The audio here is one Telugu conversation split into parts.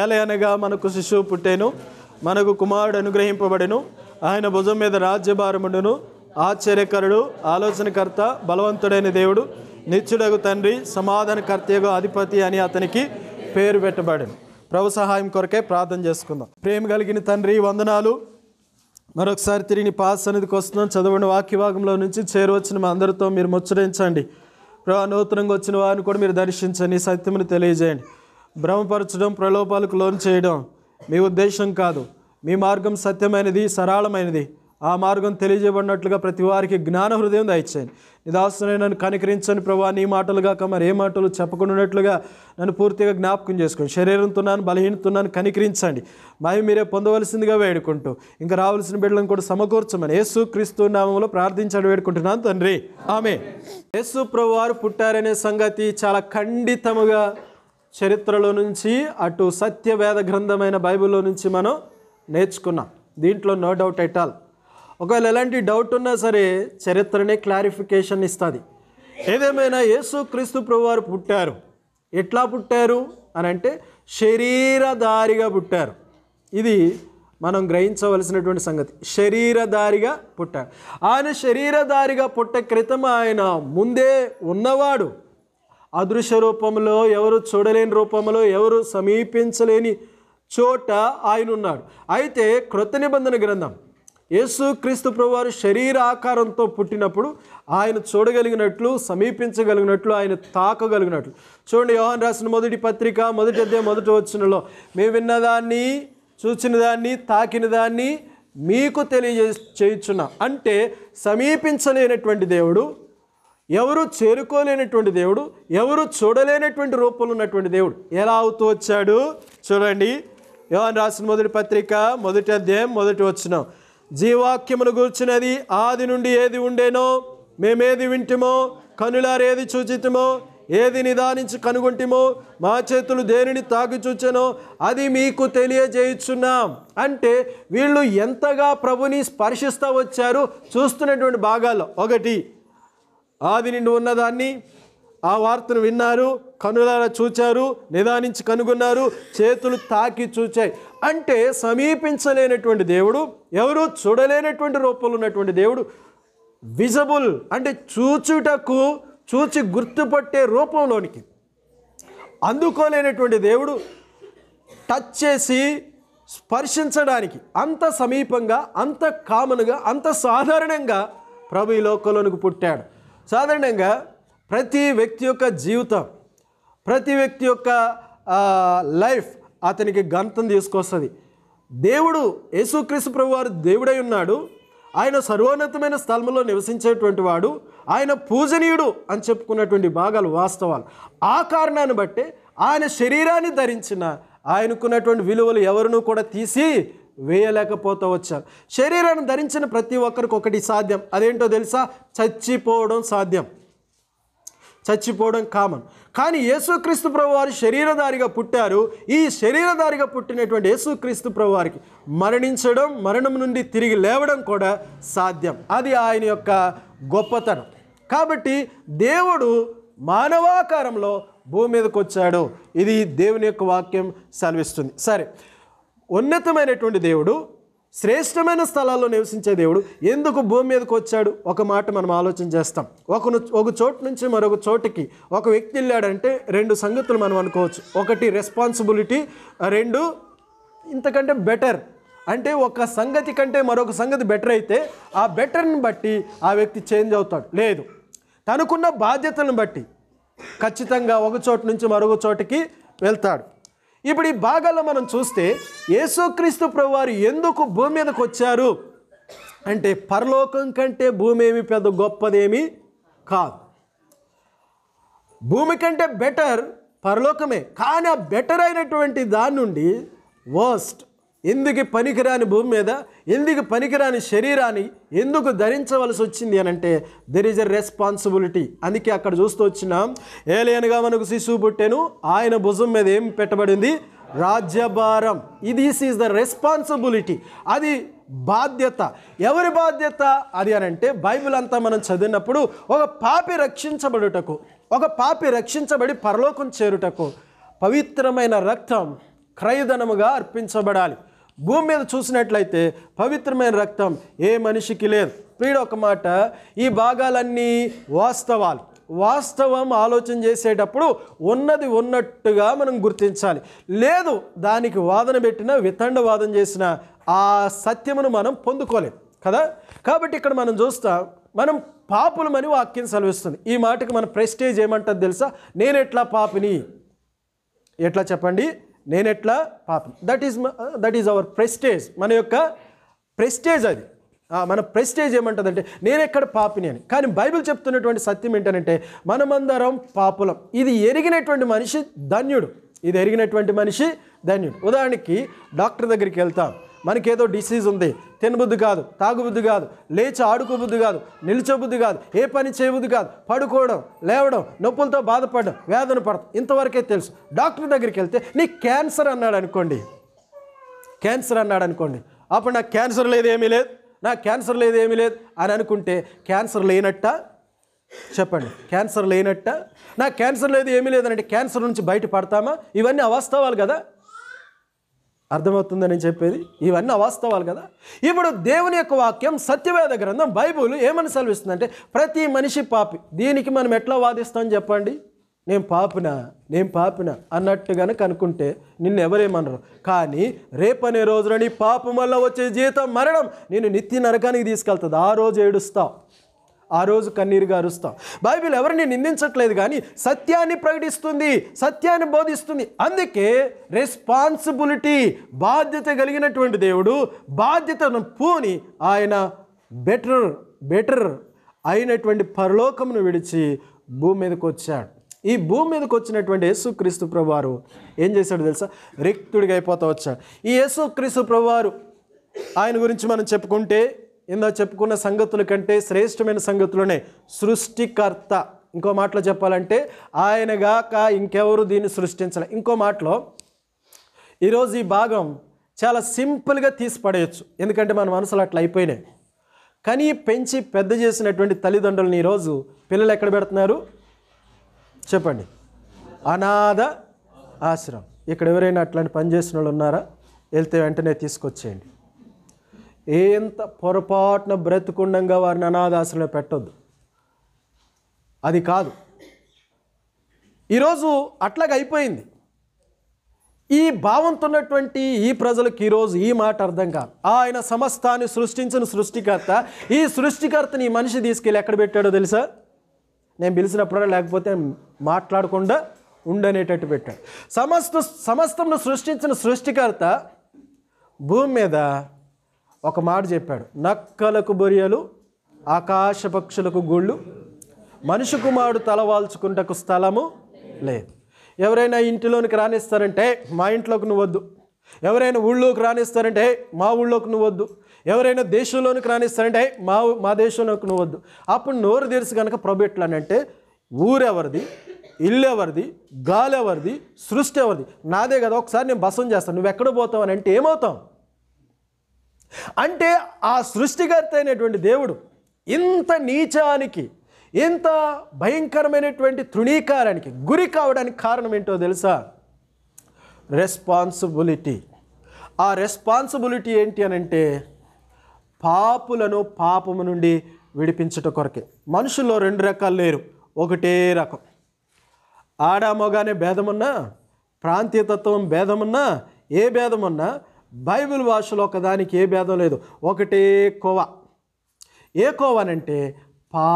ఏలయనగా మనకు శిశువు పుట్టేను మనకు కుమారుడు అనుగ్రహింపబడెను ఆయన భుజం మీద రాజ్యభారముడును ఆశ్చర్యకరుడు ఆలోచనకర్త బలవంతుడైన దేవుడు నిత్యుడగు తండ్రి సమాధానకర్తయగు అధిపతి అని అతనికి పేరు పెట్టబడను ప్రభు సహాయం కొరకే ప్రార్థన చేసుకుందాం ప్రేమ కలిగిన తండ్రి వందనాలు మరొకసారి తిరిగి పాస్ సన్నిధికి వస్తున్నాం చదవండి వాక్యభాగంలో నుంచి చేరువచ్చిన మా అందరితో మీరు ముచ్చరించండి ప్రభా నూతనంగా వచ్చిన వారిని కూడా మీరు దర్శించండి సత్యమును తెలియజేయండి భ్రమపరచడం ప్రలోభాలకు లోన్ చేయడం మీ ఉద్దేశం కాదు మీ మార్గం సత్యమైనది సరళమైనది ఆ మార్గం తెలియజేయబడినట్లుగా ప్రతి వారికి జ్ఞాన హృదయం దయచేయండి నిదాసునే నన్ను కనికరించని ప్రభా నీ మాటలు కాక మరి ఏ మాటలు చెప్పకుండాట్లుగా నన్ను పూర్తిగా జ్ఞాపకం చేసుకోండి శరీరంతోన్నాను బలహీనతున్నాను కనికరించండి మహి మీరే పొందవలసిందిగా వేడుకుంటూ ఇంకా రావాల్సిన బిడ్డలను కూడా సమకూర్చమని యేసు క్రీస్తు నామంలో ప్రార్థించాడు వేడుకుంటున్నాను తండ్రి ఆమె యేసు ప్రభు వారు పుట్టారనే సంగతి చాలా ఖండితముగా చరిత్రలో నుంచి అటు సత్యవేద గ్రంథమైన బైబిల్లో నుంచి మనం నేర్చుకున్నాం దీంట్లో నో డౌట్ ఎట్ ఆల్ ఒకవేళ ఎలాంటి డౌట్ ఉన్నా సరే చరిత్రనే క్లారిఫికేషన్ ఇస్తుంది ఏదేమైనా యేసు క్రీస్తు వారు పుట్టారు ఎట్లా పుట్టారు అని అంటే శరీరధారిగా పుట్టారు ఇది మనం గ్రహించవలసినటువంటి సంగతి శరీరధారిగా పుట్టారు ఆయన శరీరధారిగా పుట్ట క్రితం ఆయన ముందే ఉన్నవాడు అదృశ్య రూపంలో ఎవరు చూడలేని రూపంలో ఎవరు సమీపించలేని చోట ఆయన ఉన్నాడు అయితే క్రొత్త నిబంధన గ్రంథం యేసు క్రీస్తు ప్రభువారు శరీర ఆకారంతో పుట్టినప్పుడు ఆయన చూడగలిగినట్లు సమీపించగలిగినట్లు ఆయన తాకగలిగినట్లు చూడండి యోహన్ రాసిన మొదటి పత్రిక మొదటి అధ్యాయం మొదటి వచ్చినలో మేము విన్నదాన్ని చూసిన దాన్ని తాకిన దాన్ని మీకు తెలియజే చేయించున్నా అంటే సమీపించలేనటువంటి దేవుడు ఎవరు చేరుకోలేనటువంటి దేవుడు ఎవరు చూడలేనటువంటి రూపంలో ఉన్నటువంటి దేవుడు ఎలా అవుతూ వచ్చాడు చూడండి యోహన్ రాసిన మొదటి పత్రిక మొదటి అధ్యాయం మొదటి వచ్చిన జీవాక్యమును కూర్చున్నది ఆది నుండి ఏది ఉండేనో మేమేది వింటిమో కనులారేది చూచితమో ఏది నిదానించి కనుగొంటిమో మా చేతులు దేనిని తాగి చూచానో అది మీకు తెలియజేయుచున్నాం అంటే వీళ్ళు ఎంతగా ప్రభుని స్పర్శిస్తూ వచ్చారు చూస్తున్నటువంటి భాగాల్లో ఒకటి ఆది నిండి ఉన్నదాన్ని ఆ వార్తను విన్నారు కనులారా చూచారు నిదానించి కనుగొన్నారు చేతులు తాకి చూచాయి అంటే సమీపించలేనటువంటి దేవుడు ఎవరు చూడలేనటువంటి రూపంలో ఉన్నటువంటి దేవుడు విజబుల్ అంటే చూచుటకు చూచి గుర్తుపట్టే రూపంలోనికి అందుకోలేనటువంటి దేవుడు టచ్ చేసి స్పర్శించడానికి అంత సమీపంగా అంత కామన్గా అంత సాధారణంగా ప్రభు ఈ లోకంలోనికి పుట్టాడు సాధారణంగా ప్రతి వ్యక్తి యొక్క జీవితం ప్రతి వ్యక్తి యొక్క లైఫ్ అతనికి గంతం తీసుకొస్తుంది దేవుడు యేసుక్రీస్తు ప్రభు వారు దేవుడై ఉన్నాడు ఆయన సర్వోన్నతమైన స్థలంలో నివసించేటువంటి వాడు ఆయన పూజనీయుడు అని చెప్పుకున్నటువంటి భాగాలు వాస్తవాలు ఆ కారణాన్ని బట్టి ఆయన శరీరాన్ని ధరించిన ఆయనకున్నటువంటి విలువలు ఎవరినూ కూడా తీసి వేయలేకపోతూ వచ్చారు శరీరాన్ని ధరించిన ప్రతి ఒక్కరికి ఒకటి సాధ్యం అదేంటో తెలుసా చచ్చిపోవడం సాధ్యం చచ్చిపోవడం కామన్ కానీ యేసుక్రీస్తు ప్రభువారు శరీరధారిగా పుట్టారు ఈ శరీరధారిగా పుట్టినటువంటి యేసుక్రీస్తు ప్రభువారికి మరణించడం మరణం నుండి తిరిగి లేవడం కూడా సాధ్యం అది ఆయన యొక్క గొప్పతనం కాబట్టి దేవుడు మానవాకారంలో భూమి మీదకి వచ్చాడు ఇది దేవుని యొక్క వాక్యం సెలవిస్తుంది సరే ఉన్నతమైనటువంటి దేవుడు శ్రేష్టమైన స్థలాల్లో నివసించే దేవుడు ఎందుకు భూమి మీదకి వచ్చాడు ఒక మాట మనం ఆలోచన చేస్తాం ఒక ఒక చోటు నుంచి మరొక చోటికి ఒక వ్యక్తి వెళ్ళాడంటే రెండు సంగతులు మనం అనుకోవచ్చు ఒకటి రెస్పాన్సిబిలిటీ రెండు ఇంతకంటే బెటర్ అంటే ఒక సంగతి కంటే మరొక సంగతి బెటర్ అయితే ఆ బెటర్ని బట్టి ఆ వ్యక్తి చేంజ్ అవుతాడు లేదు తనకున్న బాధ్యతను బట్టి ఖచ్చితంగా ఒక చోటు నుంచి మరొక చోటికి వెళ్తాడు ఇప్పుడు ఈ భాగాల్లో మనం చూస్తే యేసుక్రీస్తు ప్రభువారు ఎందుకు భూమి మీదకి వచ్చారు అంటే పరలోకం కంటే భూమి ఏమి పెద్ద గొప్పదేమి కాదు భూమి కంటే బెటర్ పరలోకమే కానీ ఆ బెటర్ అయినటువంటి దాని నుండి వర్స్ట్ ఎందుకు పనికిరాని భూమి మీద ఎందుకు పనికిరాని శరీరాన్ని ఎందుకు ధరించవలసి వచ్చింది అని అంటే దెర్ ఈజ్ ఎ రెస్పాన్సిబిలిటీ అందుకే అక్కడ చూస్తూ వచ్చినాం ఏలేనుగా మనకు శిశువు పుట్టాను ఆయన భుజం మీద ఏం పెట్టబడింది రాజ్యభారం దిస్ ఈజ్ ద రెస్పాన్సిబిలిటీ అది బాధ్యత ఎవరి బాధ్యత అది అని అంటే బైబిల్ అంతా మనం చదివినప్పుడు ఒక పాపి రక్షించబడుటకు ఒక పాపి రక్షించబడి పరలోకం చేరుటకు పవిత్రమైన రక్తం క్రయధనముగా అర్పించబడాలి భూమి మీద చూసినట్లయితే పవిత్రమైన రక్తం ఏ మనిషికి లేదు ప్రియుడు ఒక మాట ఈ భాగాలన్నీ వాస్తవాలు వాస్తవం ఆలోచన చేసేటప్పుడు ఉన్నది ఉన్నట్టుగా మనం గుర్తించాలి లేదు దానికి వాదన పెట్టిన వితండ వాదన చేసిన ఆ సత్యమును మనం పొందుకోలేం కదా కాబట్టి ఇక్కడ మనం చూస్తాం మనం పాపులమని వాక్యం సెలవిస్తుంది ఈ మాటకి మన ప్రెస్టేజ్ ఏమంటుంది తెలుసా నేను ఎట్లా పాపిని ఎట్లా చెప్పండి నేనెట్లా పాపం that is that is our prestige మన యొక్క ప్రెస్టేజ్ అది మన ప్రెస్టేజ్ ఏమంటుందంటే నేను ఎక్కడ పాపిని అని కానీ బైబిల్ చెప్తున్నటువంటి సత్యం ఏంటంటే మనమందరం పాపులం ఇది ఎరిగినటువంటి మనిషి ధన్యుడు ఇది ఎరిగినటువంటి మనిషి ధన్యుడు ఉదాహరణకి డాక్టర్ దగ్గరికి వెళ్తాం మనకేదో డిసీజ్ ఉంది తినబుద్ధి కాదు తాగుబుద్ధి కాదు లేచి ఆడుకోబుద్ధి కాదు నిలిచోబుద్ధి కాదు ఏ పని చేయబుద్ధి కాదు పడుకోవడం లేవడం నొప్పులతో బాధపడడం వేదన పడతాం ఇంతవరకే తెలుసు డాక్టర్ దగ్గరికి వెళ్తే నీ క్యాన్సర్ అన్నాడు అనుకోండి క్యాన్సర్ అన్నాడు అనుకోండి అప్పుడు నాకు క్యాన్సర్ లేదు ఏమీ లేదు నాకు క్యాన్సర్ లేదు ఏమీ లేదు అని అనుకుంటే క్యాన్సర్ లేనట్ట చెప్పండి క్యాన్సర్ లేనట్ట నాకు క్యాన్సర్ లేదు ఏమీ లేదంటే క్యాన్సర్ నుంచి బయటపడతామా ఇవన్నీ అవాస్తవాలు కదా అర్థమవుతుందని చెప్పేది ఇవన్నీ అవాస్తవాలు కదా ఇప్పుడు దేవుని యొక్క వాక్యం సత్యవేద గ్రంథం బైబుల్ ఏమని సెలవిస్తుందంటే ప్రతి మనిషి పాపి దీనికి మనం ఎట్లా వాదిస్తామని చెప్పండి నేను పాపిన నేను పాపిన అన్నట్టుగానే కనుక్కుంటే ఎవరేమనరు కానీ రేపనే రోజున నీ పాపం వల్ల వచ్చే జీతం మరణం నేను నిత్య నరకానికి తీసుకెళ్తుంది ఆ రోజు ఏడుస్తావు ఆ రోజు కన్నీరుగా అరుస్తాం బైబిల్ ఎవరిని నిందించట్లేదు కానీ సత్యాన్ని ప్రకటిస్తుంది సత్యాన్ని బోధిస్తుంది అందుకే రెస్పాన్సిబిలిటీ బాధ్యత కలిగినటువంటి దేవుడు బాధ్యతను పూని ఆయన బెటర్ బెటర్ అయినటువంటి పరలోకమును విడిచి భూమి మీదకి వచ్చాడు ఈ భూమి మీదకి వచ్చినటువంటి యేసుక్రీస్తు ప్రభువారు ఏం చేశాడు తెలుసా రిక్తుడిగా అయిపోతా వచ్చాడు ఈ యేసుక్రీస్తు ప్రభువారు ఆయన గురించి మనం చెప్పుకుంటే ఇందా చెప్పుకున్న సంగతుల కంటే శ్రేష్టమైన సంగతులనే సృష్టికర్త ఇంకో మాటలో చెప్పాలంటే ఆయనగాక ఇంకెవరు దీన్ని సృష్టించాలి ఇంకో మాటలో ఈరోజు ఈ భాగం చాలా సింపుల్గా తీసి పడేయచ్చు ఎందుకంటే మన మనసులు అట్లా అయిపోయినాయి కానీ పెంచి పెద్ద చేసినటువంటి తల్లిదండ్రులను ఈరోజు పిల్లలు ఎక్కడ పెడుతున్నారు చెప్పండి అనాథ ఆశ్రమం ఇక్కడ ఎవరైనా అట్లాంటి పని చేసిన వాళ్ళు ఉన్నారా వెళ్తే వెంటనే తీసుకొచ్చేయండి ఎంత పొరపాటున బ్రతుకుండంగా వారిని అనాథాశ్రమలో పెట్టొద్దు అది కాదు ఈరోజు అట్లాగే అయిపోయింది ఈ భావంతో ఉన్నటువంటి ఈ ప్రజలకు ఈరోజు ఈ మాట అర్థం కాదు ఆయన సమస్తాన్ని సృష్టించిన సృష్టికర్త ఈ సృష్టికర్తని ఈ మనిషి తీసుకెళ్ళి ఎక్కడ పెట్టాడో తెలుసా నేను పిలిచినప్పుడు లేకపోతే మాట్లాడకుండా ఉండనేటట్టు పెట్టాడు సమస్త సమస్తంను సృష్టించిన సృష్టికర్త భూమి మీద ఒక మాట చెప్పాడు నక్కలకు బొరియలు ఆకాశ పక్షులకు గుళ్ళు మనిషి కుమారుడు తలవాల్చుకుంటకు స్థలము లేదు ఎవరైనా ఇంటిలోనికి రాణిస్తారంటే మా ఇంట్లోకి నువ్వు వద్దు ఎవరైనా ఊళ్ళోకి రాణిస్తారంటే మా ఊళ్ళోకి నువ్వు వద్దు ఎవరైనా దేశంలోనికి రాణిస్తారంటే మా మా దేశంలోకి నువ్వు వద్దు అప్పుడు నోరు తెరిచి కనుక ప్రభు ఎట్లానంటే ఊరెవరిది ఇల్లు ఎవరిది గాలి ఎవరిది సృష్టి ఎవరిది నాదే కదా ఒకసారి నేను బసం చేస్తాను నువ్వు ఎక్కడ పోతావు అని అంటే ఏమవుతావు అంటే ఆ సృష్టికర్త అయినటువంటి దేవుడు ఇంత నీచానికి ఇంత భయంకరమైనటువంటి తృణీకారానికి గురి కావడానికి కారణం ఏంటో తెలుసా రెస్పాన్సిబిలిటీ ఆ రెస్పాన్సిబిలిటీ ఏంటి అని అంటే పాపులను పాపము నుండి విడిపించుట కొరకే మనుషుల్లో రెండు రకాలు లేరు ఒకటే రకం ఆడామోగానే భేదమున్నా ప్రాంతీయతత్వం భేదమున్నా ఏ భేదమున్నా బైబిల్ భాషలో ఒకదానికి ఏ భేదం లేదు ఒకటే కోవ ఏ కోవనంటే పా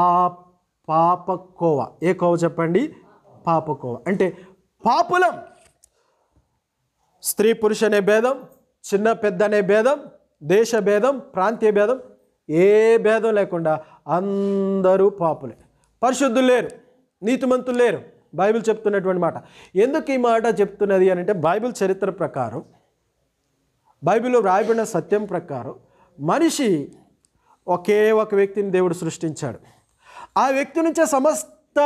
పాప కోవ ఏ కోవ చెప్పండి పాప కోవ అంటే పాపులం స్త్రీ పురుష అనే భేదం చిన్న పెద్ద అనే భేదం దేశ భేదం ప్రాంతీయ భేదం ఏ భేదం లేకుండా అందరూ పాపులే పరిశుద్ధులు లేరు నీతిమంతులు లేరు బైబిల్ చెప్తున్నటువంటి మాట ఎందుకు ఈ మాట చెప్తున్నది అని అంటే బైబిల్ చరిత్ర ప్రకారం బైబిల్లో వ్రాయబడిన సత్యం ప్రకారం మనిషి ఒకే ఒక వ్యక్తిని దేవుడు సృష్టించాడు ఆ వ్యక్తి నుంచే సమస్త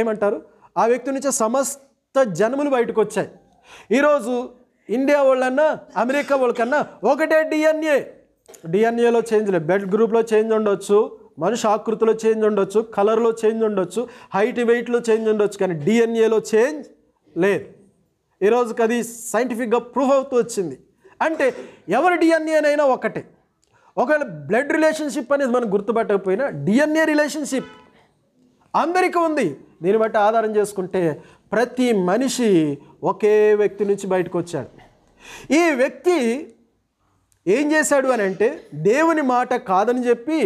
ఏమంటారు ఆ వ్యక్తి నుంచే సమస్త జన్మలు బయటకు వచ్చాయి ఈరోజు ఇండియా వాళ్ళన్నా అమెరికా వాళ్ళకన్నా ఒకటే డిఎన్ఏ డిఎన్ఏలో చేంజ్ లేదు బెడ్ గ్రూప్లో చేంజ్ ఉండొచ్చు మనిషి ఆకృతిలో చేంజ్ ఉండొచ్చు కలర్లో చేంజ్ ఉండొచ్చు హైట్ వెయిట్లో చేంజ్ ఉండొచ్చు కానీ డిఎన్ఏలో చేంజ్ లేదు ఈరోజుకి అది సైంటిఫిక్గా ప్రూఫ్ అవుతూ వచ్చింది అంటే ఎవరి డిఎన్ఏనైనా ఒకటే ఒకవేళ బ్లడ్ రిలేషన్షిప్ అనేది మనం గుర్తుపట్టకపోయినా డిఎన్ఏ రిలేషన్షిప్ అందరికీ ఉంది దీన్ని బట్టి ఆధారం చేసుకుంటే ప్రతి మనిషి ఒకే వ్యక్తి నుంచి బయటకు వచ్చాడు ఈ వ్యక్తి ఏం చేశాడు అని అంటే దేవుని మాట కాదని చెప్పి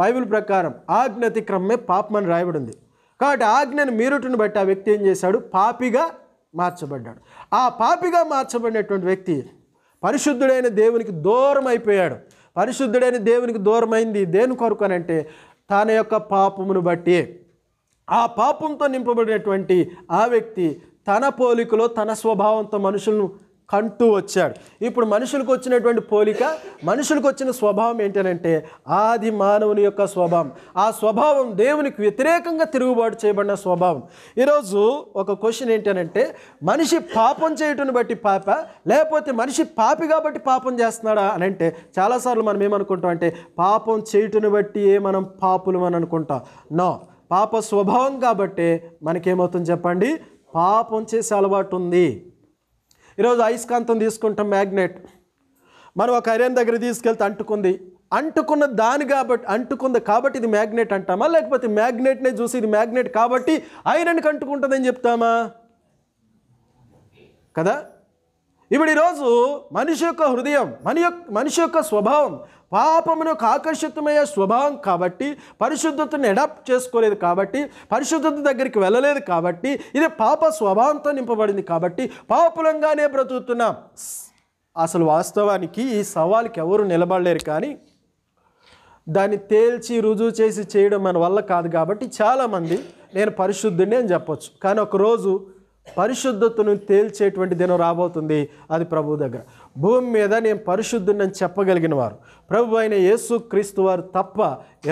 బైబిల్ ప్రకారం ఆజ్ఞ అతిక్రమే పాపమని రాయబడి ఉంది కాబట్టి ఆజ్ఞను మీరుటిని బట్టి ఆ వ్యక్తి ఏం చేశాడు పాపిగా మార్చబడ్డాడు ఆ పాపిగా మార్చబడినటువంటి వ్యక్తి పరిశుద్ధుడైన దేవునికి దూరం అయిపోయాడు పరిశుద్ధుడైన దేవునికి దూరమైంది దేని కొరకు అని అంటే తన యొక్క పాపమును బట్టి ఆ పాపంతో నింపబడినటువంటి ఆ వ్యక్తి తన పోలికలో తన స్వభావంతో మనుషులను కంటూ వచ్చాడు ఇప్పుడు మనుషులకు వచ్చినటువంటి పోలిక మనుషులకు వచ్చిన స్వభావం ఏంటనంటే ఆది మానవుని యొక్క స్వభావం ఆ స్వభావం దేవునికి వ్యతిరేకంగా తిరుగుబాటు చేయబడిన స్వభావం ఈరోజు ఒక క్వశ్చన్ ఏంటనంటే మనిషి పాపం చేయటం బట్టి పాప లేకపోతే మనిషి పాపి కాబట్టి పాపం చేస్తున్నాడా అని అంటే చాలాసార్లు మనం ఏమనుకుంటాం అంటే పాపం చేయటను బట్టి ఏ మనం పాపులు అని అనుకుంటాం నో పాప స్వభావం కాబట్టి మనకేమవుతుంది చెప్పండి పాపం చేసే అలవాటు ఉంది ఈరోజు అయస్కాంతం తీసుకుంటాం మ్యాగ్నెట్ మనం ఒక ఐరన్ దగ్గర తీసుకెళ్తే అంటుకుంది అంటుకున్న దాని కాబట్టి అంటుకుంది కాబట్టి ఇది మ్యాగ్నెట్ అంటామా లేకపోతే మ్యాగ్నెట్నే చూసి ఇది మ్యాగ్నెట్ కాబట్టి ఐరన్కి అంటుకుంటుందని చెప్తామా కదా ఇప్పుడు ఈరోజు మనిషి యొక్క హృదయం మన యొక్క మనిషి యొక్క స్వభావం పాపమునకు ఆకర్షితమయ్యే స్వభావం కాబట్టి పరిశుద్ధతను అడాప్ట్ చేసుకోలేదు కాబట్టి పరిశుద్ధత దగ్గరికి వెళ్ళలేదు కాబట్టి ఇది పాప స్వభావంతో నింపబడింది కాబట్టి పాపులంగానే బ్రతుకుతున్నాం అసలు వాస్తవానికి ఈ సవాల్కి ఎవరు నిలబడలేరు కానీ దాన్ని తేల్చి రుజువు చేసి చేయడం మన వల్ల కాదు కాబట్టి చాలామంది నేను పరిశుద్ధుడిని అని చెప్పొచ్చు కానీ ఒకరోజు పరిశుద్ధతను తేల్చేటువంటి దినం రాబోతుంది అది ప్రభు దగ్గర భూమి మీద నేను పరిశుద్ధుని చెప్పగలిగిన వారు ప్రభు అయిన యేసు క్రీస్తు వారు తప్ప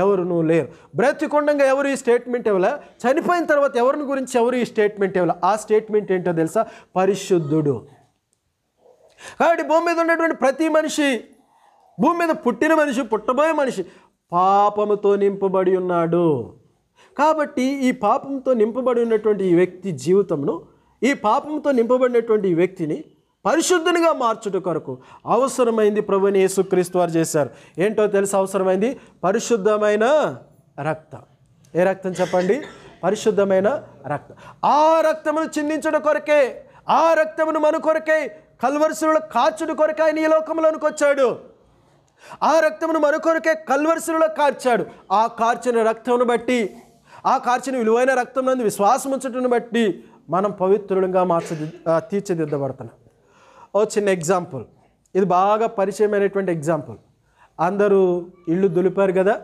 ఎవరునూ లేరు బ్రతికొండంగా ఎవరు ఈ స్టేట్మెంట్ ఇవ్వలే చనిపోయిన తర్వాత ఎవరిని గురించి ఎవరు ఈ స్టేట్మెంట్ ఇవ్వలే ఆ స్టేట్మెంట్ ఏంటో తెలుసా పరిశుద్ధుడు కాబట్టి భూమి మీద ఉన్నటువంటి ప్రతి మనిషి భూమి మీద పుట్టిన మనిషి పుట్టబోయే మనిషి పాపముతో నింపబడి ఉన్నాడు కాబట్టి ఈ పాపంతో నింపబడి ఉన్నటువంటి ఈ వ్యక్తి జీవితంలో ఈ పాపంతో నింపబడినటువంటి వ్యక్తిని పరిశుద్ధునిగా మార్చుట కొరకు అవసరమైంది ప్రభుని యేసుక్రీస్తు వారు చేశారు ఏంటో తెలిసి అవసరమైంది పరిశుద్ధమైన రక్తం ఏ రక్తం చెప్పండి పరిశుద్ధమైన రక్తం ఆ రక్తమును చిందించడం కొరకే ఆ రక్తమును మన కొరకే కల్వరుసులు కాచుడు కొరకే ఆయన ఈ లోకంలోనికి వచ్చాడు ఆ రక్తమును మన కొరకే కల్వరుసులలో కార్చాడు ఆ కార్చిన రక్తమును బట్టి ఆ కార్చిన విలువైన రక్తం నందు విశ్వాసం ఉంచటను బట్టి మనం పవిత్రులుగా మార్చ తీర్చిదిద్దబడుతున్నాం ఓ చిన్న ఎగ్జాంపుల్ ఇది బాగా పరిచయమైనటువంటి ఎగ్జాంపుల్ అందరూ ఇల్లు దులిపారు కదా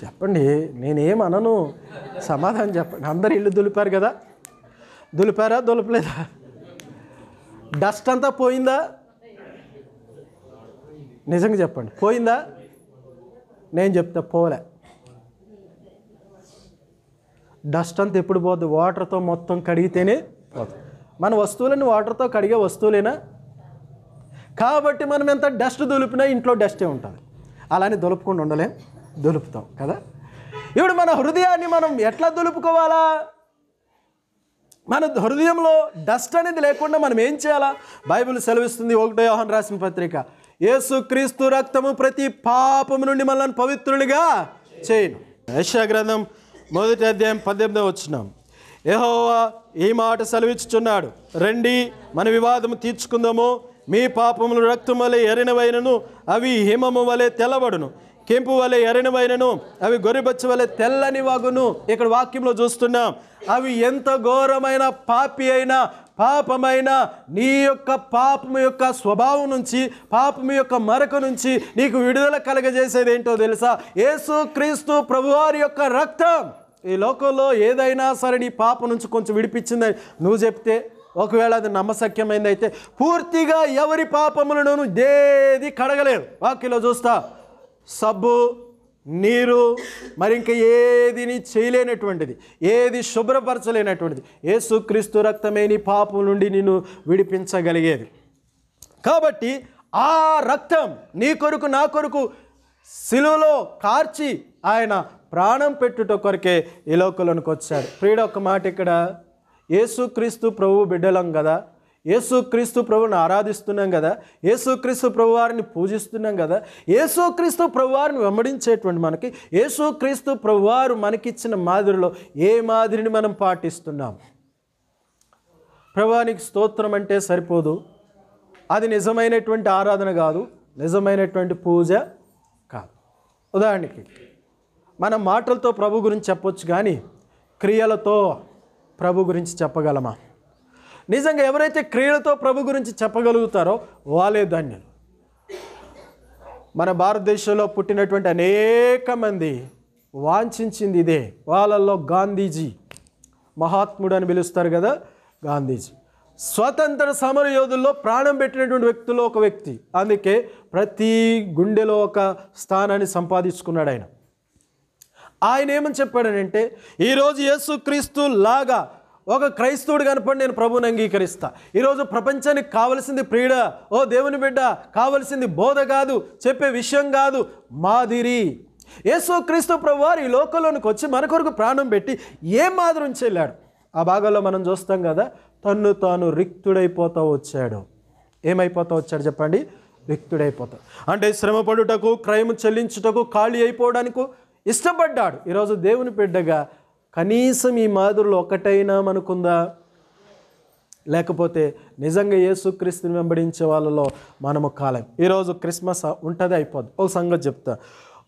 చెప్పండి నేనేం అనను సమాధానం చెప్పండి అందరు ఇల్లు దులిపారు కదా దులిపారా దులపలేదా డస్ట్ అంతా పోయిందా నిజంగా చెప్పండి పోయిందా నేను చెప్తా పోలే డస్ట్ అంతా ఎప్పుడు పోద్దు వాటర్తో మొత్తం కడిగితేనే పోతుంది మన వస్తువులని వాటర్తో కడిగే వస్తువులేనా కాబట్టి మనం ఎంత డస్ట్ దులిపినా ఇంట్లో డస్టే ఉంటుంది అలానే దులుపుకుండా ఉండలేం దులుపుతాం కదా ఇప్పుడు మన హృదయాన్ని మనం ఎట్లా దులుపుకోవాలా మన హృదయంలో డస్ట్ అనేది లేకుండా మనం ఏం చేయాలా బైబిల్ సెలవిస్తుంది ఒకటో యోహన్ రాసిన పత్రిక యేసుక్రీస్తు రక్తము ప్రతి పాపము నుండి మనల్ని పవిత్రునిగా చేయను యశ గ్రంథం మొదటి అధ్యాయం పద్దెనిమిదో వచ్చినాం ఏహోవా ఈ మాట సెలవిచ్చుచున్నాడు రండి మన వివాదము తీర్చుకుందాము మీ పాపములు రక్తం వలె ఎరినవైనను అవి హిమము వలె తెల్లబడును కెంపు వలె ఎరినవైనను అవి గొరిబచ్చు వలె తెల్లని వాగును ఇక్కడ వాక్యంలో చూస్తున్నాం అవి ఎంత ఘోరమైన పాపి అయినా పాపమైన నీ యొక్క పాపము యొక్క స్వభావం నుంచి పాపము యొక్క మరక నుంచి నీకు విడుదల కలగజేసేది ఏంటో తెలుసా యేసు క్రీస్తు ప్రభువారి యొక్క రక్తం ఈ లోకంలో ఏదైనా సరే నీ పాప నుంచి కొంచెం విడిపించిందని నువ్వు చెప్తే ఒకవేళ అది నమ్మసక్యమైంది అయితే పూర్తిగా ఎవరి పాపములను దేది కడగలేదు వాకిలో చూస్తా సబ్బు నీరు మరి ఇంకా ఏదిని చేయలేనటువంటిది ఏది శుభ్రపరచలేనటువంటిది ఏసుక్రీస్తు రక్తమే నీ పాపం నుండి నిన్ను విడిపించగలిగేది కాబట్టి ఆ రక్తం నీ కొరకు నా కొరకు సిలువలో కార్చి ఆయన ప్రాణం పెట్టుట కొరకే ఈ లోకంలోనికి వచ్చాడు ప్రియుడు ఒక మాట ఇక్కడ ఏసుక్రీస్తు ప్రభు బిడ్డలం కదా యేసుక్రీస్తు ప్రభుని ఆరాధిస్తున్నాం కదా యేసుక్రీస్తు ప్రభువారిని పూజిస్తున్నాం కదా యేసుక్రీస్తు వారిని వెంబడించేటువంటి మనకి యేసుక్రీస్తు ప్రభువారు మనకిచ్చిన మాదిరిలో ఏ మాదిరిని మనం పాటిస్తున్నాం ప్రభువానికి స్తోత్రం అంటే సరిపోదు అది నిజమైనటువంటి ఆరాధన కాదు నిజమైనటువంటి పూజ కాదు ఉదాహరణకి మన మాటలతో ప్రభు గురించి చెప్పొచ్చు కానీ క్రియలతో ప్రభు గురించి చెప్పగలమా నిజంగా ఎవరైతే క్రియలతో ప్రభు గురించి చెప్పగలుగుతారో వాళ్ళే ధన్యులు మన భారతదేశంలో పుట్టినటువంటి అనేక మంది వాంఛించింది ఇదే వాళ్ళల్లో గాంధీజీ మహాత్ముడు అని పిలుస్తారు కదా గాంధీజీ స్వతంత్ర సమర యోధుల్లో ప్రాణం పెట్టినటువంటి వ్యక్తుల్లో ఒక వ్యక్తి అందుకే ప్రతి గుండెలో ఒక స్థానాన్ని సంపాదించుకున్నాడు ఆయన ఆయన ఏమని చెప్పాడనంటే ఈరోజు యేసుక్రీస్తు లాగా ఒక క్రైస్తవుడు కనపడి నేను ప్రభుని అంగీకరిస్తా ఈరోజు ప్రపంచానికి కావలసింది ప్రీడ ఓ దేవుని బిడ్డ కావలసింది బోధ కాదు చెప్పే విషయం కాదు మాదిరి ఏసో క్రీస్తు ప్రభు వారు ఈ లోకంలోనికి వచ్చి మన కొరకు ప్రాణం పెట్టి ఏ మాదిరి వెళ్ళాడు ఆ భాగంలో మనం చూస్తాం కదా తన్ను తాను రిక్తుడైపోతా వచ్చాడు ఏమైపోతా వచ్చాడు చెప్పండి రిక్తుడైపోతాడు అంటే శ్రమపడుటకు క్రయం చెల్లించుటకు ఖాళీ అయిపోవడానికి ఇష్టపడ్డాడు ఈరోజు దేవుని బిడ్డగా కనీసం ఈ మాదిరిలో ఒకటైనా మనకుందా లేకపోతే నిజంగా యేసుక్రీస్తుని వెంబడించే వాళ్ళలో మనము కాలం ఈరోజు క్రిస్మస్ ఉంటుంది అయిపోద్ది ఒక సంగతి చెప్తా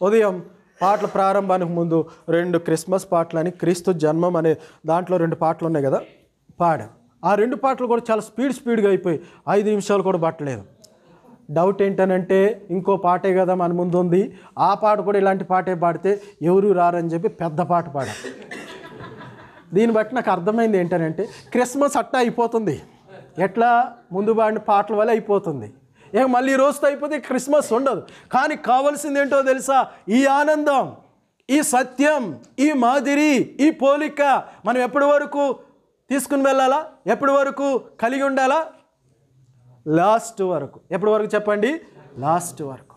ఉదయం పాటల ప్రారంభానికి ముందు రెండు క్రిస్మస్ పాటలని క్రీస్తు జన్మం అనే దాంట్లో రెండు పాటలు ఉన్నాయి కదా పాడ ఆ రెండు పాటలు కూడా చాలా స్పీడ్ స్పీడ్గా అయిపోయి ఐదు నిమిషాలు కూడా పట్టలేదు డౌట్ ఏంటనంటే ఇంకో పాటే కదా మన ముందు ఉంది ఆ పాట కూడా ఇలాంటి పాటే పాడితే ఎవరు రారని చెప్పి పెద్ద పాట పాడారు దీన్ని బట్టి నాకు అర్థమైంది ఏంటంటే క్రిస్మస్ అట్టా అయిపోతుంది ఎట్లా ముందు బాడిన పాటల వల్ల అయిపోతుంది ఇక మళ్ళీ ఈ రోజుతో అయిపోతే క్రిస్మస్ ఉండదు కానీ కావాల్సింది ఏంటో తెలుసా ఈ ఆనందం ఈ సత్యం ఈ మాదిరి ఈ పోలిక మనం ఎప్పటి వరకు తీసుకుని వెళ్ళాలా ఎప్పటి వరకు కలిగి ఉండాలా లాస్ట్ వరకు ఎప్పటి వరకు చెప్పండి లాస్ట్ వరకు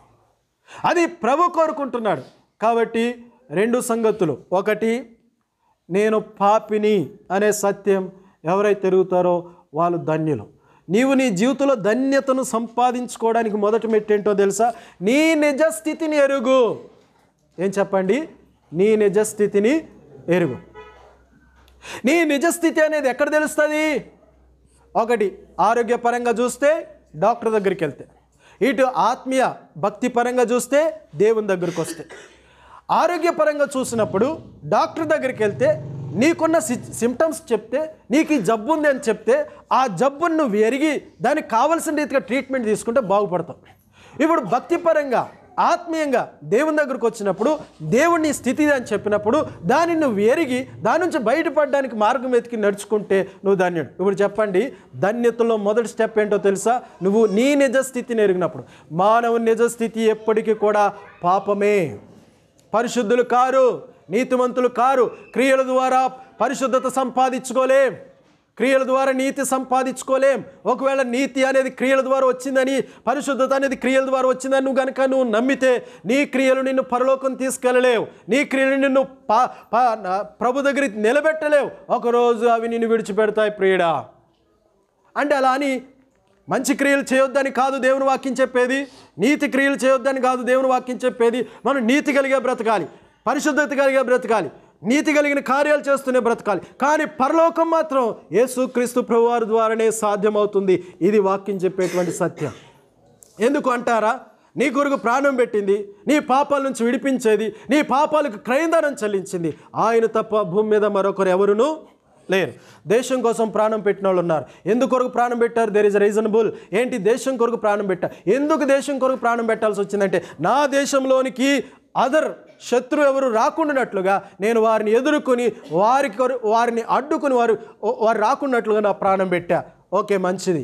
అది ప్రభు కోరుకుంటున్నాడు కాబట్టి రెండు సంగతులు ఒకటి నేను పాపిని అనే సత్యం ఎవరైతే తిరుగుతారో వాళ్ళు ధన్యులు నీవు నీ జీవితంలో ధన్యతను సంపాదించుకోవడానికి మొదటి మెట్టేంటో తెలుసా నీ నిజస్థితిని ఎరుగు ఏం చెప్పండి నీ నిజస్థితిని ఎరుగు నీ నిజస్థితి అనేది ఎక్కడ తెలుస్తుంది ఒకటి ఆరోగ్యపరంగా చూస్తే డాక్టర్ దగ్గరికి వెళ్తే ఇటు ఆత్మీయ భక్తిపరంగా చూస్తే దేవుని దగ్గరికి వస్తే ఆరోగ్యపరంగా చూసినప్పుడు డాక్టర్ దగ్గరికి వెళ్తే నీకున్న సి సిమ్టమ్స్ చెప్తే నీకు ఈ జబ్బు ఉంది అని చెప్తే ఆ జబ్బును నువ్వు ఎరిగి దానికి కావలసిన రీతిగా ట్రీట్మెంట్ తీసుకుంటే బాగుపడతావు ఇప్పుడు భక్తిపరంగా ఆత్మీయంగా దేవుని దగ్గరకు వచ్చినప్పుడు దేవుడిని స్థితి అని చెప్పినప్పుడు దాన్ని నువ్వు ఎరిగి దాని నుంచి బయటపడడానికి మార్గం వెతికి నడుచుకుంటే నువ్వు ధన్యుడు ఇప్పుడు చెప్పండి ధన్యతలో మొదటి స్టెప్ ఏంటో తెలుసా నువ్వు నీ నిజ స్థితిని ఎరిగినప్పుడు మానవుని నిజ స్థితి ఎప్పటికీ కూడా పాపమే పరిశుద్ధులు కారు నీతిమంతులు కారు క్రియల ద్వారా పరిశుద్ధత సంపాదించుకోలేం క్రియల ద్వారా నీతి సంపాదించుకోలేం ఒకవేళ నీతి అనేది క్రియల ద్వారా వచ్చిందని పరిశుద్ధత అనేది క్రియల ద్వారా వచ్చిందని నువ్వు కనుక నువ్వు నమ్మితే నీ క్రియలు నిన్ను పరలోకం తీసుకెళ్ళలేవు నీ క్రియలు నిన్ను ప్రభు దగ్గర నిలబెట్టలేవు ఒకరోజు అవి నిన్ను విడిచిపెడతాయి ప్రియడా అంటే అలా అని మంచి క్రియలు చేయొద్దని కాదు దేవుని వాక్యం చెప్పేది నీతి క్రియలు చేయొద్దని కాదు దేవుని వాక్యం చెప్పేది మనం నీతి కలిగే బ్రతకాలి పరిశుద్ధత కలిగే బ్రతకాలి నీతి కలిగిన కార్యాలు చేస్తూనే బ్రతకాలి కానీ పరలోకం మాత్రం క్రీస్తు ప్రభువారి ద్వారానే సాధ్యమవుతుంది ఇది వాక్యం చెప్పేటువంటి సత్యం ఎందుకు అంటారా నీ కొరకు ప్రాణం పెట్టింది నీ పాపాల నుంచి విడిపించేది నీ పాపాలకు క్రయందనం చెల్లించింది ఆయన తప్ప భూమి మీద మరొకరు ఎవరునూ లేరు దేశం కోసం ప్రాణం పెట్టిన వాళ్ళు ఉన్నారు ఎందుకు కొరకు ప్రాణం పెట్టారు దేర్ ఇస్ రీజనబుల్ ఏంటి దేశం కొరకు ప్రాణం పెట్టారు ఎందుకు దేశం కొరకు ప్రాణం పెట్టాల్సి వచ్చిందంటే నా దేశంలోనికి అదర్ శత్రు ఎవరు రాకుండానట్లుగా నేను వారిని ఎదుర్కొని వారి వారిని అడ్డుకుని వారు వారు రాకుండాట్లుగా నా ప్రాణం పెట్టా ఓకే మంచిది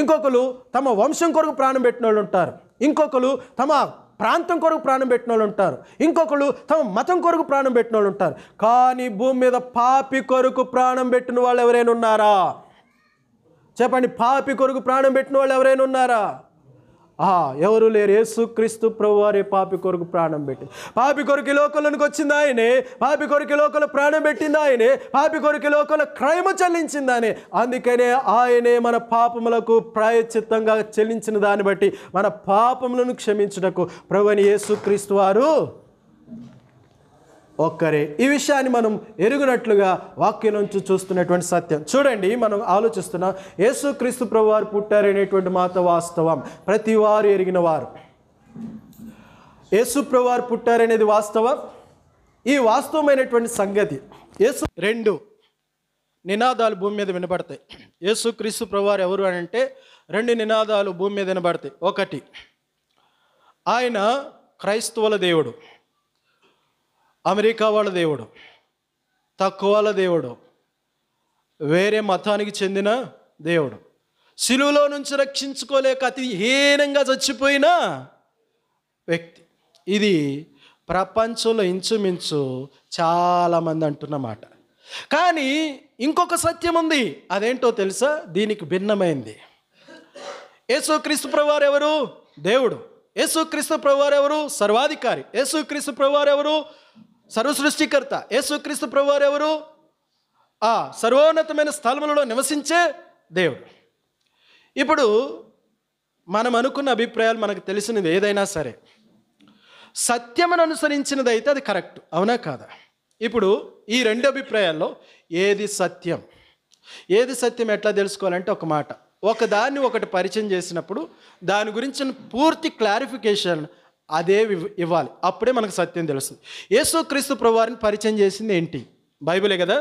ఇంకొకరు తమ వంశం కొరకు ప్రాణం పెట్టిన వాళ్ళు ఉంటారు ఇంకొకరు తమ ప్రాంతం కొరకు ప్రాణం పెట్టిన వాళ్ళు ఉంటారు ఇంకొకళ్ళు తమ మతం కొరకు ప్రాణం పెట్టిన వాళ్ళు ఉంటారు కానీ భూమి మీద పాపి కొరకు ప్రాణం పెట్టిన వాళ్ళు ఎవరైనా ఉన్నారా చెప్పండి పాపి కొరకు ప్రాణం పెట్టిన వాళ్ళు ఎవరైనా ఉన్నారా ఎవరు లేరు యేసు క్రీస్తు ప్రభు వారే పాపి కొరకు ప్రాణం పెట్టింది పాపి కొరికి లోకంలోనికి వచ్చింది ఆయనే పాపి కొరికి లోకల ప్రాణం పెట్టింది ఆయనే పాపి కొరికి లోకంలో క్రైమ చెల్లించిందని అందుకనే ఆయనే మన పాపములకు ప్రాయచిత్తంగా చెల్లించిన దాన్ని బట్టి మన పాపములను క్షమించుటకు ప్రభుని యేసు క్రీస్తు వారు ఒక్కరే ఈ విషయాన్ని మనం ఎరుగునట్లుగా వాక్యం నుంచి చూస్తున్నటువంటి సత్యం చూడండి మనం ఆలోచిస్తున్న క్రీస్తు ప్రభు వారు పుట్టారనేటువంటి మాత వాస్తవం ప్రతి వారు ఎరిగిన వారు యేసు ప్రభు వారు పుట్టారనేది వాస్తవం ఈ వాస్తవమైనటువంటి సంగతి యేసు రెండు నినాదాలు భూమి మీద వినబడతాయి యేసుక్రీస్తు ప్రభువారు ఎవరు అని అంటే రెండు నినాదాలు భూమి మీద వినబడతాయి ఒకటి ఆయన క్రైస్తవుల దేవుడు అమెరికా వాళ్ళ దేవుడు తక్కువల దేవుడు వేరే మతానికి చెందిన దేవుడు సిలువులో నుంచి రక్షించుకోలేక అతి హీనంగా చచ్చిపోయిన వ్యక్తి ఇది ప్రపంచంలో ఇంచుమించు చాలామంది అంటున్నమాట కానీ ఇంకొక సత్యం ఉంది అదేంటో తెలుసా దీనికి భిన్నమైంది యేసుక్రీస్తు ప్రభువారు ఎవరు దేవుడు యేసుక్రీస్తు ప్రభువారు ఎవరు సర్వాధికారి యేసుక్రీస్తు ప్రభువారు ఎవరు సర్వసృష్టికర్త యేసుక్రీస్తు ప్రభువారు ఎవరు ఆ సర్వోన్నతమైన స్థలములలో నివసించే దేవుడు ఇప్పుడు మనం అనుకున్న అభిప్రాయాలు మనకు తెలిసినది ఏదైనా సరే సత్యమును అనుసరించినదైతే అది కరెక్ట్ అవునా కాదా ఇప్పుడు ఈ రెండు అభిప్రాయాల్లో ఏది సత్యం ఏది సత్యం ఎట్లా తెలుసుకోవాలంటే ఒక మాట ఒక దాన్ని ఒకటి పరిచయం చేసినప్పుడు దాని గురించిన పూర్తి క్లారిఫికేషన్ అదే ఇవ్వాలి అప్పుడే మనకు సత్యం తెలుస్తుంది యేసుక్రీస్తు ప్రభువారిని పరిచయం చేసింది ఏంటి బైబిలే కదా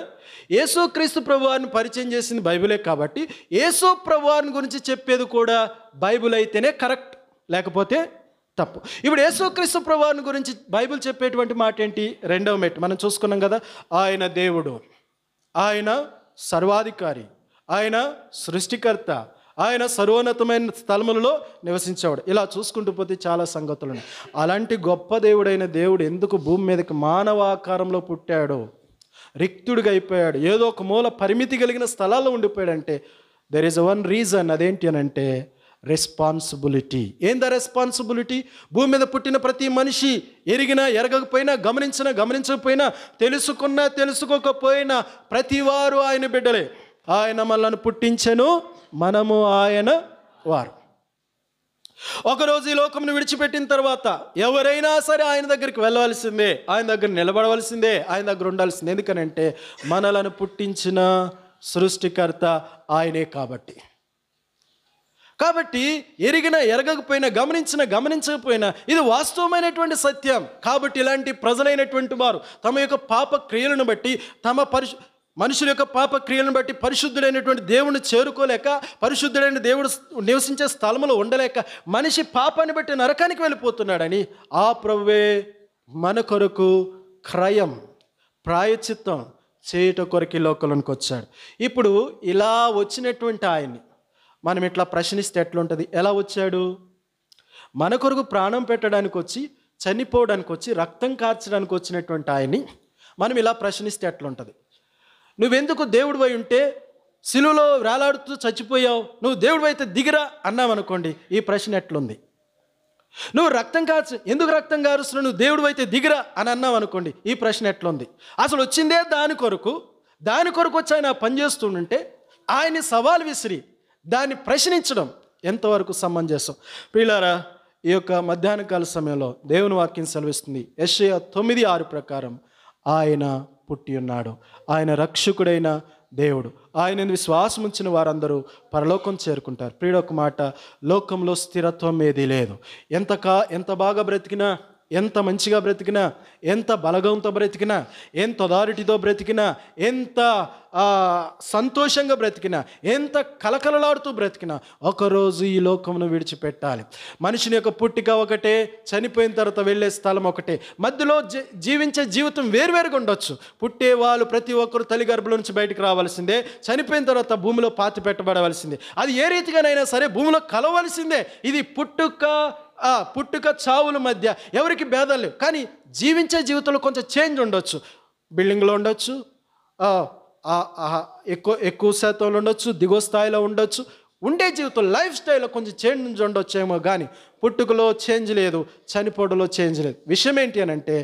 యేసు క్రీస్తు ప్రభువారిని పరిచయం చేసింది బైబిలే కాబట్టి యేసు ప్రభువారిని గురించి చెప్పేది కూడా బైబిల్ అయితేనే కరెక్ట్ లేకపోతే తప్పు ఇప్పుడు యేసుక్రీస్తు ప్రభువారిని గురించి బైబిల్ చెప్పేటువంటి మాట ఏంటి రెండవ మెట్ మనం చూసుకున్నాం కదా ఆయన దేవుడు ఆయన సర్వాధికారి ఆయన సృష్టికర్త ఆయన సర్వోన్నతమైన స్థలములలో నివసించేవాడు ఇలా చూసుకుంటూ పోతే చాలా సంగతులు ఉన్నాయి అలాంటి గొప్ప దేవుడైన దేవుడు ఎందుకు భూమి మీదకి మానవాకారంలో పుట్టాడు రిక్తుడిగా అయిపోయాడు ఏదో ఒక మూల పరిమితి కలిగిన స్థలాల్లో ఉండిపోయాడంటే దెర్ ఈజ్ వన్ రీజన్ అదేంటి అని అంటే రెస్పాన్సిబిలిటీ ఏందా రెస్పాన్సిబిలిటీ భూమి మీద పుట్టిన ప్రతి మనిషి ఎరిగినా ఎరగకపోయినా గమనించినా గమనించకపోయినా తెలుసుకున్నా తెలుసుకోకపోయినా ప్రతివారు ఆయన బిడ్డలే ఆయన మనల్ని పుట్టించను మనము ఆయన వారు ఒకరోజు ఈ లోకంను విడిచిపెట్టిన తర్వాత ఎవరైనా సరే ఆయన దగ్గరికి వెళ్ళవలసిందే ఆయన దగ్గర నిలబడవలసిందే ఆయన దగ్గర ఉండాల్సిందే ఎందుకనంటే మనలను పుట్టించిన సృష్టికర్త ఆయనే కాబట్టి కాబట్టి ఎరిగిన ఎరగకపోయినా గమనించిన గమనించకపోయినా ఇది వాస్తవమైనటువంటి సత్యం కాబట్టి ఇలాంటి ప్రజలైనటువంటి వారు తమ యొక్క పాప క్రియలను బట్టి తమ పరిశు మనుషుల యొక్క పాప క్రియలను బట్టి పరిశుద్ధుడైనటువంటి దేవుని చేరుకోలేక పరిశుద్ధుడైన దేవుడు నివసించే స్థలంలో ఉండలేక మనిషి పాపాన్ని బట్టి నరకానికి వెళ్ళిపోతున్నాడని ఆ ప్రభువే మన కొరకు క్రయం ప్రాయచిత్తం చేయట కొరకు లోకంలోనికి వచ్చాడు ఇప్పుడు ఇలా వచ్చినటువంటి ఆయన్ని మనం ఇట్లా ప్రశ్నిస్తే ఎట్లుంటుంది ఎలా వచ్చాడు మన కొరకు ప్రాణం పెట్టడానికి వచ్చి చనిపోవడానికి వచ్చి రక్తం కార్చడానికి వచ్చినటువంటి ఆయన్ని మనం ఇలా ప్రశ్నిస్తే ఎట్లుంటుంది నువ్వెందుకు దేవుడు పోయి ఉంటే సిలువలో వేలాడుతూ చచ్చిపోయావు నువ్వు దేవుడు అయితే దిగిరా అన్నామనుకోండి ఈ ప్రశ్న ఎట్లుంది నువ్వు రక్తం కాచు ఎందుకు రక్తం కారుస్తున్నావు నువ్వు దేవుడు అయితే దిగిరా అని అన్నావు అనుకోండి ఈ ప్రశ్న ఎట్లుంది అసలు వచ్చిందే దాని కొరకు దాని కొరకు వచ్చి ఆయన పనిచేస్తుంటే ఆయన సవాల్ విసిరి దాన్ని ప్రశ్నించడం ఎంతవరకు సమంజసం పిల్లారా ఈ యొక్క మధ్యాహ్నకాల సమయంలో దేవుని వాక్యం సెలవిస్తుంది ఎస్ఏ తొమ్మిది ఆరు ప్రకారం ఆయన పుట్టి ఉన్నాడు ఆయన రక్షకుడైన దేవుడు ఆయన విశ్వాసం ఉంచిన వారందరూ పరలోకం చేరుకుంటారు ప్రీడొక మాట లోకంలో స్థిరత్వం ఏదీ లేదు ఎంత కా ఎంత బాగా బ్రతికినా ఎంత మంచిగా బ్రతికినా ఎంత బలగంతో బ్రతికినా ఎంత అథారిటీతో బ్రతికినా ఎంత సంతోషంగా బ్రతికినా ఎంత కలకలలాడుతూ బ్రతికినా ఒకరోజు ఈ లోకమును విడిచిపెట్టాలి మనిషిని యొక్క పుట్టిక ఒకటే చనిపోయిన తర్వాత వెళ్ళే స్థలం ఒకటే మధ్యలో జీవించే జీవితం వేరువేరుగా ఉండొచ్చు పుట్టే వాళ్ళు ప్రతి ఒక్కరు తల్లి గర్భుల నుంచి బయటకు రావాల్సిందే చనిపోయిన తర్వాత భూమిలో పాతి పెట్టబడవలసిందే అది ఏ రీతిగానైనా సరే భూమిలో కలవలసిందే ఇది పుట్టుక పుట్టుక చావుల మధ్య ఎవరికి భేదం లేవు కానీ జీవించే జీవితంలో కొంచెం చేంజ్ ఉండొచ్చు బిల్డింగ్లో ఉండొచ్చు ఎక్కువ ఎక్కువ శాతంలో ఉండొచ్చు దిగువ స్థాయిలో ఉండొచ్చు ఉండే జీవితం లైఫ్ స్టైల్లో కొంచెం చేంజ్ ఉండొచ్చేమో కానీ పుట్టుకలో చేంజ్ లేదు చనిపోవడంలో చేంజ్ లేదు విషయం ఏంటి అని అంటే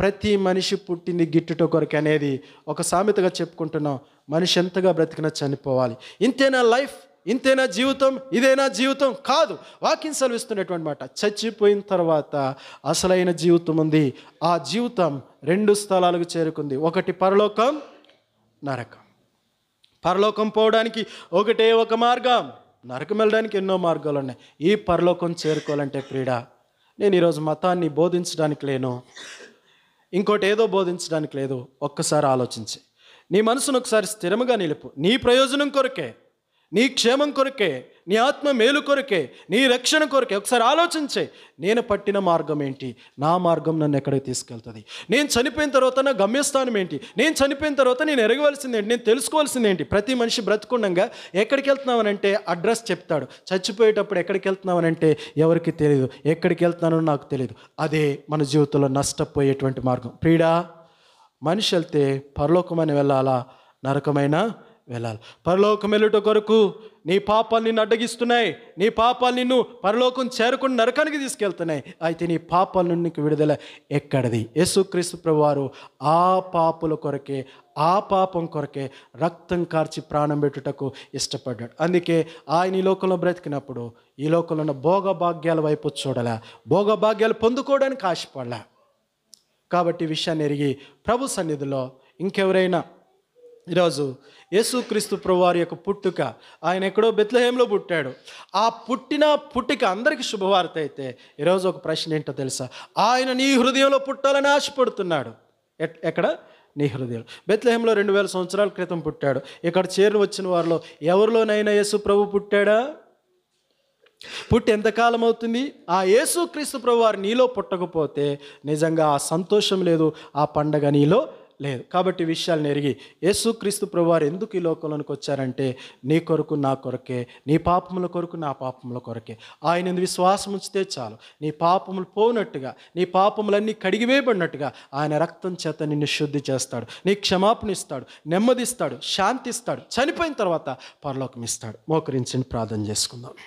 ప్రతి మనిషి పుట్టింది గిట్టుట కొరకు అనేది ఒక సామెతగా చెప్పుకుంటున్నాం మనిషి ఎంతగా బ్రతికినా చనిపోవాలి ఇంతేనా లైఫ్ ఇంతేనా జీవితం ఇదేనా జీవితం కాదు వాక్యం సెలవిస్తున్నటువంటి మాట చచ్చిపోయిన తర్వాత అసలైన జీవితం ఉంది ఆ జీవితం రెండు స్థలాలకు చేరుకుంది ఒకటి పరలోకం నరకం పరలోకం పోవడానికి ఒకటే ఒక మార్గం నరకం వెళ్ళడానికి ఎన్నో మార్గాలు ఉన్నాయి ఈ పరలోకం చేరుకోవాలంటే ప్రీడ నేను ఈరోజు మతాన్ని బోధించడానికి లేను ఇంకోటి ఏదో బోధించడానికి లేదు ఒక్కసారి ఆలోచించి నీ మనసును ఒకసారి స్థిరముగా నిలుపు నీ ప్రయోజనం కొరకే నీ క్షేమం కొరకే నీ ఆత్మ మేలు కొరకే నీ రక్షణ కొరకే ఒకసారి ఆలోచించే నేను పట్టిన మార్గం ఏంటి నా మార్గం నన్ను ఎక్కడికి తీసుకెళ్తుంది నేను చనిపోయిన తర్వాత నా గమ్యస్థానం ఏంటి నేను చనిపోయిన తర్వాత నేను ఎరగవలసింది ఏంటి నేను తెలుసుకోవాల్సింది ఏంటి ప్రతి మనిషి బ్రతుకుండగా ఎక్కడికి అంటే అడ్రస్ చెప్తాడు చచ్చిపోయేటప్పుడు ఎక్కడికి అంటే ఎవరికి తెలియదు ఎక్కడికి వెళ్తున్నానో నాకు తెలియదు అదే మన జీవితంలో నష్టపోయేటువంటి మార్గం ప్రీడా మనిషి వెళ్తే పరలోకమైన వెళ్ళాలా నరకమైన వెళ్ళాలి పరలోకం వెళ్ళుట కొరకు నీ పాపాలు నిన్ను అడ్డగిస్తున్నాయి నీ పాపాలు నిన్ను పరలోకం చేరుకుని నరకానికి తీసుకెళ్తున్నాయి అయితే నీ పాపాల నుండి నీకు విడుదల ఎక్కడది యేసుక్రీస్తు ప్రభువారు ఆ పాపుల కొరకే ఆ పాపం కొరకే రక్తం కార్చి ప్రాణం పెట్టుటకు ఇష్టపడ్డాడు అందుకే ఆయన ఈ లోకంలో బ్రతికినప్పుడు ఈ లోకంలో ఉన్న భోగభాగ్యాల వైపు చూడలే భోగభాగ్యాలు పొందుకోవడానికి ఆశపడలే కాబట్టి విషయాన్ని ఎరిగి ప్రభు సన్నిధిలో ఇంకెవరైనా ఈరోజు యేసుక్రీస్తు ప్రభువారి యొక్క పుట్టుక ఆయన ఎక్కడో బెత్లహేంలో పుట్టాడు ఆ పుట్టిన పుట్టిక అందరికీ శుభవార్త అయితే ఈరోజు ఒక ప్రశ్న ఏంటో తెలుసా ఆయన నీ హృదయంలో పుట్టాలని ఆశపడుతున్నాడు ఎక్కడ నీ హృదయం బెత్లహేంలో రెండు వేల సంవత్సరాల క్రితం పుట్టాడు ఇక్కడ చేరిన వచ్చిన వారిలో ఎవరిలోనైనా యేసు ప్రభు పుట్టాడా పుట్టి ఎంతకాలం అవుతుంది ఆ యేసుక్రీస్తు ప్రభు వారు నీలో పుట్టకపోతే నిజంగా ఆ సంతోషం లేదు ఆ పండగ నీలో లేదు కాబట్టి విషయాలను ఎరిగి యేసుక్రీస్తు ప్రభువారు ఎందుకు ఈ లోకంలోనికి వచ్చారంటే నీ కొరకు నా కొరకే నీ పాపముల కొరకు నా పాపముల కొరకే ఆయన విశ్వాసం ఉంచితే చాలు నీ పాపములు పోనట్టుగా నీ పాపములన్నీ కడిగివేయబడినట్టుగా ఆయన రక్తం చేత నిన్ను శుద్ధి చేస్తాడు నీ క్షమాపణిస్తాడు నెమ్మదిస్తాడు శాంతిస్తాడు చనిపోయిన తర్వాత పరలోకం ఇస్తాడు మోకరించండి ప్రార్థన చేసుకుందాం